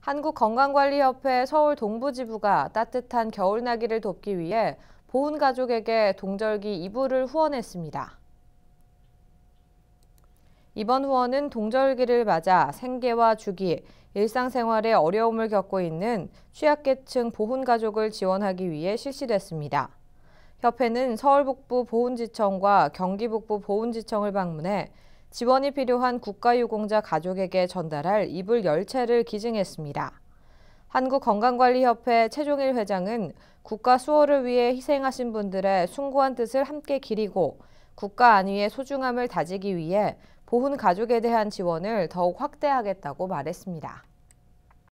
한국건강관리협회 서울 동부지부가 따뜻한 겨울나기를 돕기 위해 보훈 가족에게 동절기 이불을 후원했습니다. 이번 후원은 동절기를 맞아 생계와 주기, 일상생활에 어려움을 겪고 있는 취약계층 보훈 가족을 지원하기 위해 실시됐습니다. 협회는 서울북부 보훈지청과 경기북부 보훈지청을 방문해 지원이 필요한 국가유공자 가족에게 전달할 이불 열채를 기증했습니다. 한국건강관리협회 최종일 회장은 국가 수호를 위해 희생하신 분들의 숭고한 뜻을 함께 기리고 국가 안위의 소중함을 다지기 위해 보훈 가족에 대한 지원을 더욱 확대하겠다고 말했습니다.